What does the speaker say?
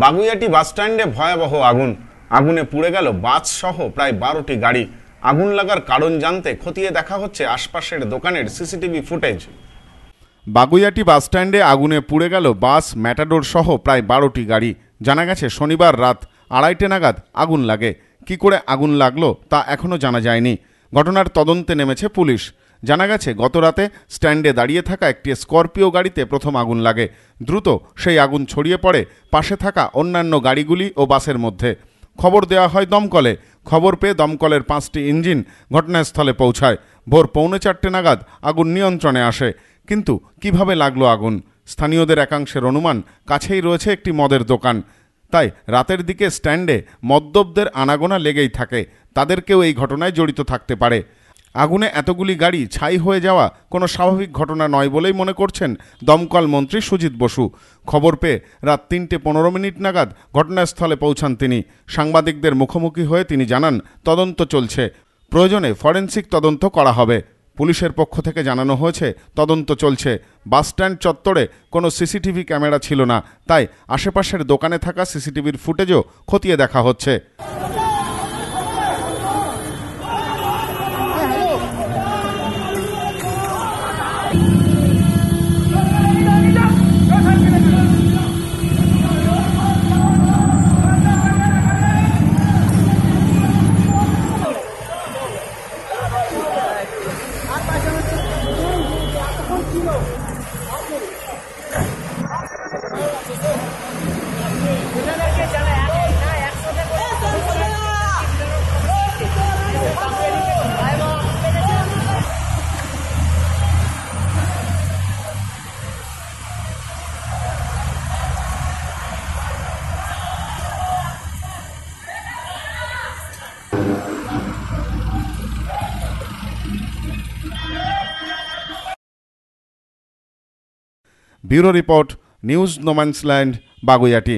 বাগুইয়াটি বাসস্ট্যান্ডে ভয়াবহ আগুন আগুনে পুড়ে গেল বাসসহ প্রায় বারোটি গাড়ি আগুন লাগার কারণ জানতে খতিয়ে দেখা হচ্ছে আশপাশের দোকানের সিসিটিভি ফুটেজ বাগুইয়াটি বাসস্ট্যান্ডে আগুনে পুড়ে গেল বাস ম্যাটাডোর সহ প্রায় বারোটি গাড়ি জানা গেছে শনিবার রাত আড়াইটে নাগাদ আগুন লাগে কি করে আগুন লাগলো তা এখনও জানা যায়নি ঘটনার তদন্তে নেমেছে পুলিশ জানা গেছে গত রাতে স্ট্যান্ডে দাঁড়িয়ে থাকা একটি স্করপিও গাড়িতে প্রথম আগুন লাগে দ্রুত সেই আগুন ছড়িয়ে পড়ে পাশে থাকা অন্যান্য গাড়িগুলি ও বাসের মধ্যে খবর দেওয়া হয় দমকলে খবর পেয়ে দমকলের পাঁচটি ইঞ্জিন ঘটনাস্থলে পৌঁছায় ভোর পৌনে চারটে নাগাদ আগুন নিয়ন্ত্রণে আসে কিন্তু কিভাবে লাগলো আগুন স্থানীয়দের একাংশের অনুমান কাছেই রয়েছে একটি মদের দোকান তাই রাতের দিকে স্ট্যান্ডে মদ্যপদের আনাগোনা লেগেই থাকে তাদেরকেও এই ঘটনায় জড়িত থাকতে পারে আগুনে এতগুলি গাড়ি ছাই হয়ে যাওয়া কোনো স্বাভাবিক ঘটনা নয় বলেই মনে করছেন দমকল মন্ত্রী সুজিত বসু খবর পেয়ে রাত তিনটে পনেরো মিনিট নাগাদ ঘটনাস্থলে পৌঁছান তিনি সাংবাদিকদের মুখোমুখি হয়ে তিনি জানান তদন্ত চলছে প্রয়োজনে ফরেন্সিক তদন্ত করা হবে পুলিশের পক্ষ থেকে জানানো হয়েছে তদন্ত চলছে বাসস্ট্যান্ড চত্বরে কোনো সিসিটিভি ক্যামেরা ছিল না তাই আশেপাশের দোকানে থাকা সিসিটিভির ফুটেজও খতিয়ে দেখা হচ্ছে bureau report news no man's land Baguiati